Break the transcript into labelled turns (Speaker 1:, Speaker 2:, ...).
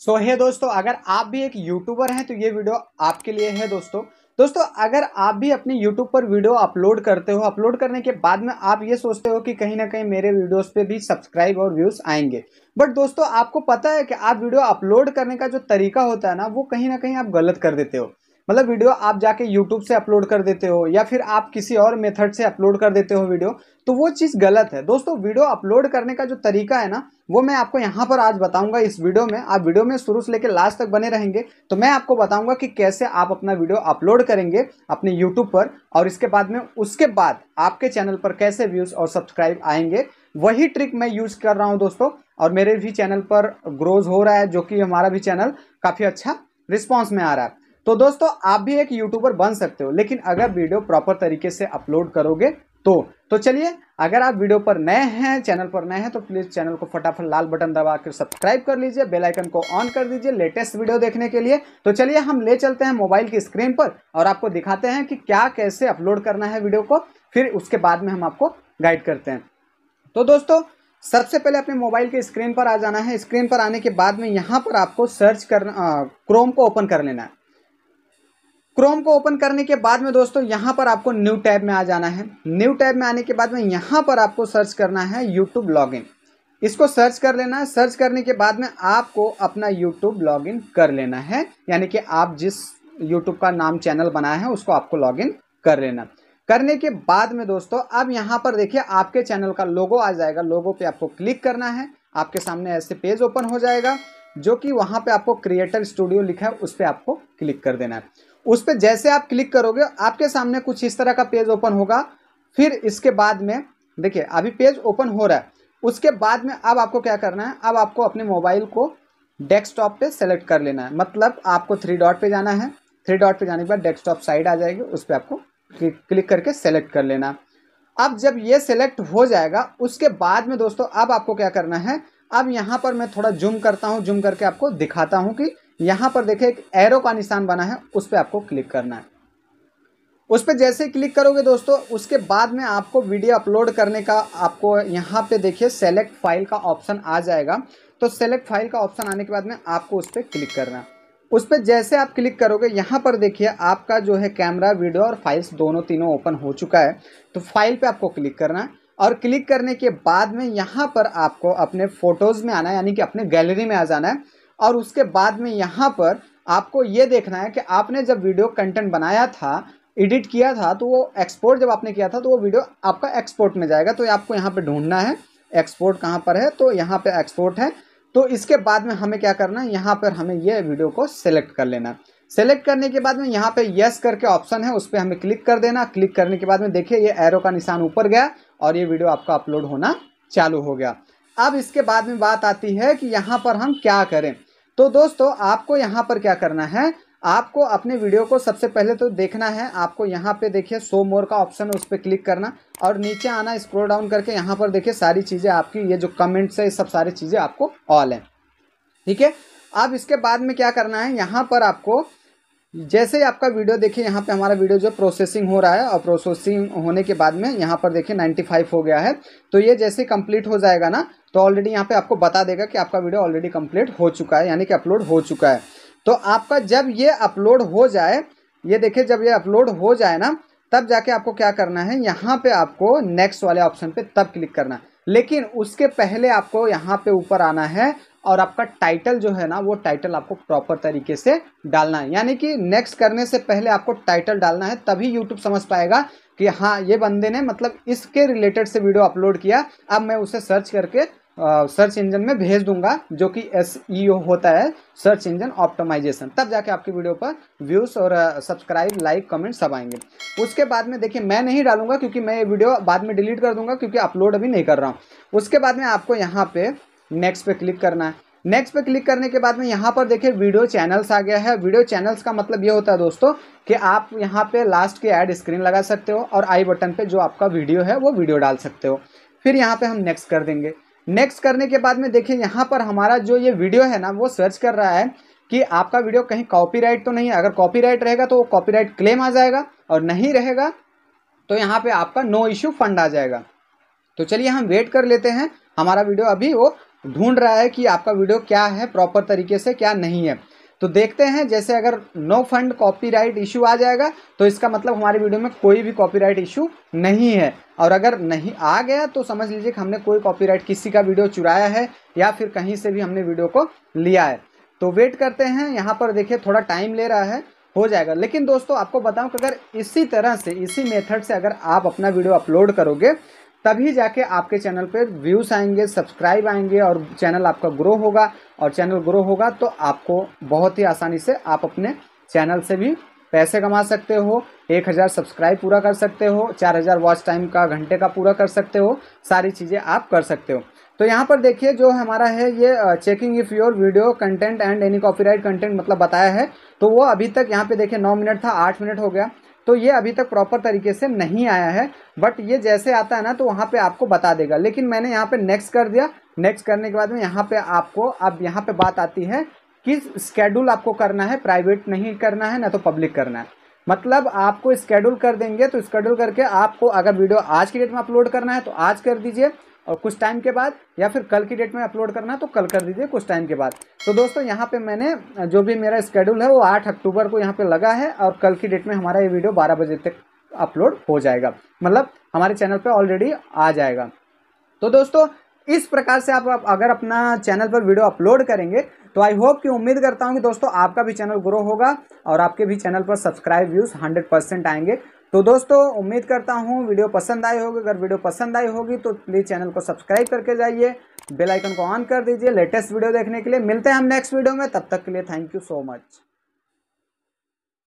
Speaker 1: सो so, हे hey दोस्तों अगर आप भी एक यूट्यूबर हैं तो ये वीडियो आपके लिए है दोस्तों दोस्तों अगर आप भी अपने यूट्यूब पर वीडियो अपलोड करते हो अपलोड करने के बाद में आप ये सोचते हो कि कहीं ना कहीं मेरे वीडियोस पे भी सब्सक्राइब और व्यूज़ आएंगे बट दोस्तों आपको पता है कि आप वीडियो अपलोड करने का जो तरीका होता है ना वो कहीं ना कहीं आप गलत कर देते हो मतलब वीडियो आप जाके यूट्यूब से अपलोड कर देते हो या फिर आप किसी और मेथड से अपलोड कर देते हो वीडियो तो वो चीज़ गलत है दोस्तों वीडियो अपलोड करने का जो तरीका है ना वो मैं आपको यहाँ पर आज बताऊंगा इस वीडियो में आप वीडियो में शुरू से लेकर लास्ट तक बने रहेंगे तो मैं आपको बताऊंगा कि कैसे आप अपना वीडियो अपलोड करेंगे अपने यूट्यूब पर और इसके बाद में उसके बाद आपके चैनल पर कैसे व्यूज़ और सब्सक्राइब आएंगे वही ट्रिक मैं यूज़ कर रहा हूँ दोस्तों और मेरे भी चैनल पर ग्रोज हो रहा है जो कि हमारा भी चैनल काफ़ी अच्छा रिस्पॉन्स में आ रहा है तो दोस्तों आप भी एक यूट्यूबर बन सकते हो लेकिन अगर वीडियो प्रॉपर तरीके से अपलोड करोगे तो तो चलिए अगर आप वीडियो पर नए हैं चैनल पर नए हैं तो प्लीज़ चैनल को फटाफट लाल बटन दबा कर सब्सक्राइब कर लीजिए बेल आइकन को ऑन कर दीजिए लेटेस्ट वीडियो देखने के लिए तो चलिए हम ले चलते हैं मोबाइल की स्क्रीन पर और आपको दिखाते हैं कि क्या कैसे अपलोड करना है वीडियो को फिर उसके बाद में हम आपको गाइड करते हैं तो दोस्तों सबसे पहले अपने मोबाइल के स्क्रीन पर आ जाना है स्क्रीन पर आने के बाद में यहाँ पर आपको सर्च करना क्रोम को ओपन कर लेना है क्रोम को ओपन करने के बाद में दोस्तों यहाँ पर आपको न्यू टैब में आ जाना है न्यू टैब में आने के बाद में यहाँ पर आपको सर्च करना है यूट्यूब लॉगिन इसको सर्च कर लेना है सर्च करने के बाद में आपको अपना यूट्यूब लॉगिन कर लेना है यानी कि आप जिस यूट्यूब का नाम चैनल बनाया है उसको आपको लॉग कर लेना करने के बाद में दोस्तों अब यहाँ पर देखिए आपके चैनल का लोगो आ जाएगा लोगो पे आपको क्लिक करना है आपके सामने ऐसे पेज ओपन हो जाएगा जो कि वहाँ पे आपको क्रिएटर स्टूडियो लिखा है उस पर आपको क्लिक कर देना है उस पर जैसे आप क्लिक करोगे आपके सामने कुछ इस तरह का पेज ओपन होगा फिर इसके बाद में देखिए अभी पेज ओपन हो रहा है उसके बाद में अब आपको क्या करना है अब आपको अपने मोबाइल को डेस्कटॉप पे सेलेक्ट कर लेना है मतलब आपको थ्री डॉट पे जाना है थ्री डॉट पे जाने के बाद डेस्कटॉप साइड आ जाएगी उस पर आपको क्लिक करके सेलेक्ट कर लेना अब जब ये सेलेक्ट हो जाएगा उसके बाद में दोस्तों अब आपको क्या करना है अब यहाँ पर मैं थोड़ा जूम करता हूँ जूम करके आपको दिखाता हूँ कि यहाँ पर देखिए एक एरो का निशान बना है उस पर आपको क्लिक करना है उस पर जैसे क्लिक करोगे दोस्तों उसके बाद में आपको वीडियो अपलोड करने का आपको यहाँ पे देखिए सेलेक्ट फाइल का ऑप्शन आ जाएगा तो सेलेक्ट फाइल का ऑप्शन आने के बाद में आपको उस पर क्लिक करना है उस पर जैसे आप क्लिक करोगे यहाँ पर देखिए आपका जो है कैमरा वीडियो और फाइल्स दोनों तीनों ओपन हो चुका है तो फाइल पर आपको क्लिक करना है और क्लिक करने के बाद में यहाँ पर आपको अपने फ़ोटोज़ में आना है यानी कि अपने गैलरी में आ जाना है और उसके बाद में यहाँ पर आपको ये देखना है कि आपने जब वीडियो कंटेंट बनाया था एडिट किया था तो वो एक्सपोर्ट जब आपने किया था तो वो वीडियो आपका एक्सपोर्ट में जाएगा तो आपको यहाँ पर ढूंढना है एक्सपोर्ट कहाँ पर है तो यहाँ पर एक्सपोर्ट है तो इसके बाद में हमें क्या करना है यहाँ पर हमें ये वीडियो को सिलेक्ट कर लेना सेलेक्ट करने के बाद में यहाँ पे यस करके ऑप्शन है उस पर हमें क्लिक कर देना क्लिक करने के बाद में देखिए ये एरो का निशान ऊपर गया और ये वीडियो आपका अपलोड होना चालू हो गया अब इसके बाद में बात आती है कि यहाँ पर हम क्या करें तो दोस्तों आपको यहाँ पर क्या करना है आपको अपने वीडियो को सबसे पहले तो देखना है आपको यहाँ पे देखिए सो मोर का ऑप्शन है उस पर क्लिक करना और नीचे आना स्क्रॉल डाउन करके यहाँ पर देखिए सारी चीज़ें आपकी ये जो कमेंट्स है ये सब सारी चीज़ें आपको ऑल है ठीक है अब इसके बाद में क्या करना है यहाँ पर आपको जैसे ही आपका वीडियो देखिए यहाँ पे हमारा वीडियो जो प्रोसेसिंग हो रहा है और प्रोसेसिंग होने के बाद में यहाँ पर देखिए 95 हो गया है तो ये जैसे कंप्लीट हो जाएगा ना तो ऑलरेडी यहाँ पे आपको बता देगा कि आपका वीडियो ऑलरेडी कंप्लीट हो चुका है यानी कि अपलोड हो चुका है तो आपका जब ये अपलोड हो जाए ये देखिए जब ये अपलोड हो जाए ना तब जाके आपको क्या करना है यहाँ पे आपको नेक्स्ट वाले ऑप्शन पे तब क्लिक करना है लेकिन उसके पहले आपको यहाँ पे ऊपर आना है और आपका टाइटल जो है ना वो टाइटल आपको प्रॉपर तरीके से डालना है यानी कि नेक्स्ट करने से पहले आपको टाइटल डालना है तभी यूट्यूब समझ पाएगा कि हाँ ये बंदे ने मतलब इसके रिलेटेड से वीडियो अपलोड किया अब मैं उसे सर्च करके सर्च इंजन में भेज दूंगा जो कि एस e होता है सर्च इंजन ऑप्टोमाइजेशन तब जाके आपकी वीडियो पर व्यूज़ और सब्सक्राइब लाइक कमेंट सब आएंगे उसके बाद में देखिए मैं नहीं डालूंगा क्योंकि मैं ये वीडियो बाद में डिलीट कर दूंगा क्योंकि अपलोड अभी नहीं कर रहा हूँ उसके बाद में आपको यहाँ पे नेक्स्ट पे क्लिक करना है नेक्स्ट पे क्लिक करने के बाद में यहाँ पर देखिए वीडियो चैनल्स आ गया है वीडियो चैनल्स का मतलब ये होता है दोस्तों कि आप यहाँ पे लास्ट के ऐड स्क्रीन लगा सकते हो और आई बटन पे जो आपका वीडियो है वो वीडियो डाल सकते हो फिर यहाँ पे हम नेक्स्ट कर देंगे नेक्स्ट करने के बाद में देखिए यहाँ पर हमारा जो ये वीडियो है ना वो सर्च कर रहा है कि आपका वीडियो कहीं कॉपीराइट तो नहीं है अगर कॉपीराइट रहेगा तो वो कॉपीराइट क्लेम आ जाएगा और नहीं रहेगा तो यहाँ पे आपका नो इश्यू फंड आ जाएगा तो चलिए हम वेट कर लेते हैं हमारा वीडियो अभी वो ढूंढ रहा है कि आपका वीडियो क्या है प्रॉपर तरीके से क्या नहीं है तो देखते हैं जैसे अगर नो फंड कॉपीराइट इशू आ जाएगा तो इसका मतलब हमारे वीडियो में कोई भी कॉपीराइट इशू नहीं है और अगर नहीं आ गया तो समझ लीजिए कि हमने कोई कॉपीराइट किसी का वीडियो चुराया है या फिर कहीं से भी हमने वीडियो को लिया है तो वेट करते हैं यहाँ पर देखिए थोड़ा टाइम ले रहा है हो जाएगा लेकिन दोस्तों आपको बताऊँ कि अगर इसी तरह से इसी मेथड से अगर आप अपना वीडियो अपलोड करोगे तभी जाके आपके चैनल पर व्यूज़ आएंगे सब्सक्राइब आएंगे और चैनल आपका ग्रो होगा और चैनल ग्रो होगा तो आपको बहुत ही आसानी से आप अपने चैनल से भी पैसे कमा सकते हो एक हज़ार सब्सक्राइब पूरा कर सकते हो चार हज़ार वॉच टाइम का घंटे का पूरा कर सकते हो सारी चीज़ें आप कर सकते हो तो यहाँ पर देखिए जो हमारा है ये checking if your video content and any copyright content मतलब बताया है तो वो अभी तक यहाँ पे देखिए नौ मिनट था आठ मिनट हो गया तो ये अभी तक प्रॉपर तरीके से नहीं आया है बट ये जैसे आता है ना तो वहाँ पे आपको बता देगा लेकिन मैंने यहाँ पे नेक्स्ट कर दिया नेक्स्ट करने के बाद में यहाँ पे आपको अब यहाँ पे बात आती है कि स्केड्यूल आपको करना है प्राइवेट नहीं करना है ना तो पब्लिक करना है मतलब आपको स्केड्यूल कर देंगे तो स्केड्यूल करके आपको अगर वीडियो आज की डेट में अपलोड करना है तो आज कर दीजिए और कुछ टाइम के बाद या फिर कल की डेट में अपलोड करना तो कल कर दीजिए कुछ टाइम के बाद तो दोस्तों यहाँ पे मैंने जो भी मेरा स्केड्यूल है वो आठ अक्टूबर को यहाँ पे लगा है और कल की डेट में हमारा ये वीडियो बारह बजे तक अपलोड हो जाएगा मतलब हमारे चैनल पर ऑलरेडी आ जाएगा तो दोस्तों इस प्रकार से आप, अगर अपना चैनल पर वीडियो अपलोड करेंगे तो आई होप कि उम्मीद करता हूँ कि दोस्तों आपका भी चैनल ग्रो होगा और आपके भी चैनल पर सब्सक्राइब व्यूज़ हंड्रेड परसेंट आएंगे तो दोस्तों उम्मीद करता हूँ वीडियो पसंद आई होगी अगर वीडियो पसंद आई होगी तो प्लीज़ चैनल को सब्सक्राइब करके जाइए बेल आइकन को ऑन कर दीजिए लेटेस्ट वीडियो देखने के लिए मिलते हैं हम नेक्स्ट वीडियो में तब तक के लिए थैंक यू सो मच